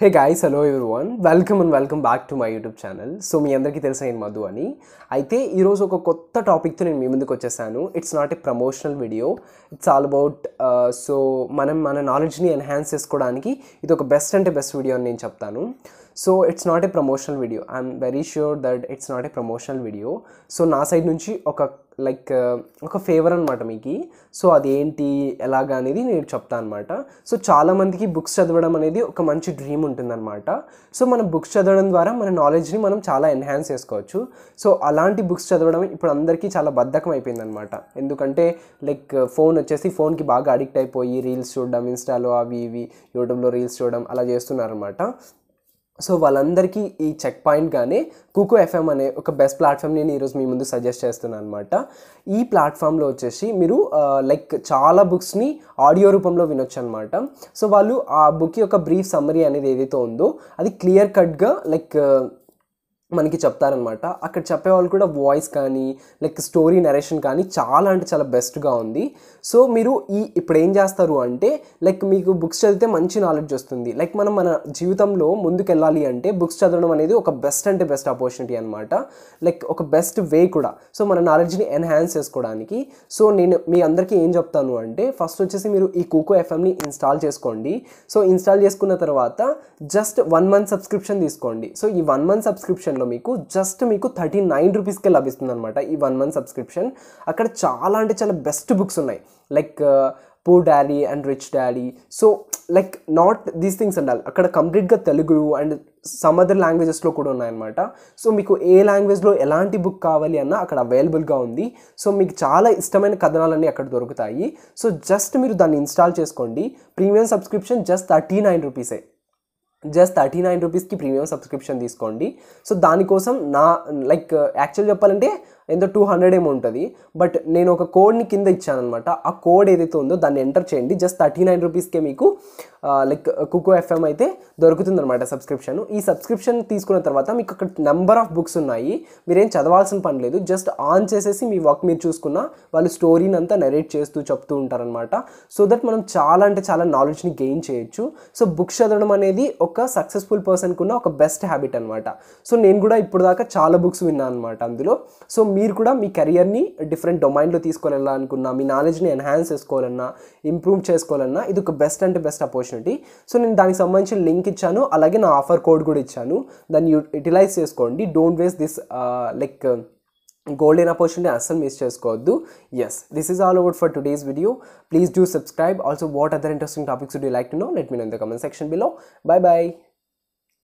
hey guys hello everyone welcome and welcome back to my YouTube channel so మీ అందరికీ తెలుసా నేను మధు అని అయితే ఈరోజు ఒక కొత్త టాపిక్తో నేను మీ ముందుకు వచ్చేసాను it's not a promotional video it's all about so మనం మన నాలెడ్జ్ని ఎన్హాన్స్ చేసుకోవడానికి ఇది ఒక బెస్ట్ అంటే బెస్ట్ వీడియో అని నేను చెప్తాను so it's not a promotional video I'm very sure that it's not a promotional video so నా సైడ్ నుంచి ఒక లైక్ uh, ఒక ఫేవర్ అనమాట మీకు సో అదేంటి ఎలాగా అనేది నేను చెప్తాను అనమాట సో చాలామందికి బుక్స్ చదవడం అనేది ఒక మంచి డ్రీమ్ ఉంటుందన్నమాట సో మనం బుక్స్ చదవడం ద్వారా మన నాలెడ్జ్ని మనం చాలా ఎన్హాన్స్ చేసుకోవచ్చు సో అలాంటి బుక్స్ చదవడం ఇప్పుడు అందరికీ చాలా బద్ధకం అయిపోయిందనమాట ఎందుకంటే లైక్ ఫోన్ uh, వచ్చేసి ఫోన్కి బాగా అడిక్ట్ అయిపోయి రీల్స్ చూడడం ఇన్స్టాలో అవి ఇవి యూట్యూబ్లో రీల్స్ చూడడం అలా చేస్తున్నారనమాట సో వాళ్ళందరికీ ఈ చెక్ పాయింట్గానే కుకు ఎఫ్ఎం అనే ఒక బెస్ట్ ప్లాట్ఫామ్ నేను ఈరోజు మీ ముందు సజెస్ట్ చేస్తున్నాను అనమాట ఈ ప్లాట్ఫామ్లో వచ్చేసి మీరు లైక్ చాలా బుక్స్ని ఆడియో రూపంలో వినొచ్చు అనమాట సో వాళ్ళు ఆ బుక్ యొక్క బ్రీఫ్ సమ్మరీ అనేది ఏదైతే ఉందో అది క్లియర్ కట్గా లైక్ మనకి చెప్తారనమాట అక్కడ చెప్పేవాళ్ళు కూడా వాయిస్ కానీ లైక్ స్టోరీ నరేషన్ కానీ చాలా అంటే చాలా బెస్ట్గా ఉంది సో మీరు ఈ ఇప్పుడు ఏం చేస్తారు అంటే లైక్ మీకు బుక్స్ చదివితే మంచి నాలెడ్జ్ వస్తుంది లైక్ మనం మన జీవితంలో ముందుకెళ్ళాలి అంటే బుక్స్ చదవడం అనేది ఒక బెస్ట్ అంటే బెస్ట్ ఆపర్చునిటీ అనమాట లైక్ ఒక బెస్ట్ వే కూడా సో మన నాలెడ్జ్ని ఎన్హాన్స్ చేసుకోవడానికి సో నేను మీ అందరికీ ఏం చెప్తాను అంటే ఫస్ట్ వచ్చేసి మీరు ఈ కుకో ఎఫ్ఎంని ఇన్స్టాల్ చేసుకోండి సో ఇన్స్టాల్ చేసుకున్న తర్వాత జస్ట్ వన్ మంత్ సబ్స్క్రిప్షన్ తీసుకోండి సో ఈ వన్ మంత్ సబ్స్క్రిప్షన్లో మీకు జస్ట్ మీకు థర్టీ నైన్ రూపీస్కే లభిస్తుంది అనమాట ఈ వన్ మంత్ సబ్స్క్రిప్షన్ అక్కడ చాలా అంటే చాలా బెస్ట్ బుక్స్ ఉన్నాయి like poor daddy and rich daddy so like not these things అండాలి అక్కడ కంప్లీట్గా తెలుగు అండ్ సమ్ అదర్ లాంగ్వేజెస్లో కూడా ఉన్నాయన్నమాట సో మీకు ఏ లాంగ్వేజ్లో ఎలాంటి బుక్ కావాలి అన్న అక్కడ అవైలబుల్గా ఉంది సో మీకు చాలా ఇష్టమైన కథనాలన్నీ అక్కడ దొరుకుతాయి సో జస్ట్ మీరు దాన్ని ఇన్స్టాల్ చేసుకోండి premium subscription just thirty nine రూపీసే జస్ట్ థర్టీ నైన్ రూపీస్కి ప్రీమియం సబ్స్క్రిప్షన్ తీసుకోండి సో దానికోసం నా లైక్ యాక్చువల్ చెప్పాలంటే ఎంతో టూ హండ్రెడ్ ఏమో ఉంటుంది బట్ నేను ఒక కోడ్ని కింద ఇచ్చానమాట ఆ కోడ్ ఏదైతే ఉందో దాన్ని ఎంటర్ చేయండి జస్ట్ థర్టీ నైన్ రూపీస్కే మీకు లైక్ కుకో ఎఫ్ఎం అయితే దొరుకుతుంది అనమాట సబ్స్క్రిప్షన్ ఈ సబ్స్క్రిప్షన్ తీసుకున్న తర్వాత మీకు అక్కడ నెంబర్ ఆఫ్ బుక్స్ ఉన్నాయి మీరేం చదవాల్సిన పని లేదు జస్ట్ ఆన్ చేసేసి మీ వర్క్ మీరు చూసుకున్న వాళ్ళు స్టోరీని అంతా నెరేట్ చేస్తూ చెప్తూ ఉంటారనమాట సో దట్ మనం చాలా అంటే చాలా నాలెడ్జ్ని గెయిన్ చేయొచ్చు సో బుక్స్ చదవడం అనేది ఒక సక్సెస్ఫుల్ పర్సన్కి ఉన్న ఒక బెస్ట్ హ్యాబిట్ అనమాట సో నేను కూడా ఇప్పుడు దాకా చాలా బుక్స్ విన్నాను అనమాట అందులో సో మీరు కూడా మీ కెరియర్ని డిఫరెంట్ డొమైన్లో తీసుకొని వెళ్ళాలనుకున్నా మీ నాలెడ్జ్ని ఎన్హాన్స్ చేసుకోవాలన్నా ఇంప్రూవ్ చేసుకోవాలన్నా ఇది ఒక బెస్ట్ అంటే బెస్ట్ ఆపర్చునిటీ సో నేను దానికి సంబంధించిన లింక్ ఇచ్చాను అలాగే నా ఆఫర్ కోడ్ కూడా ఇచ్చాను దాన్ని యూటిలైజ్ చేసుకోండి don't waste this like golden opportunity అస్సలు మిస్ చేసుకోవద్దు yes this is all over for today's video please do subscribe also what other interesting topics do like to know let me in the comment section below bye by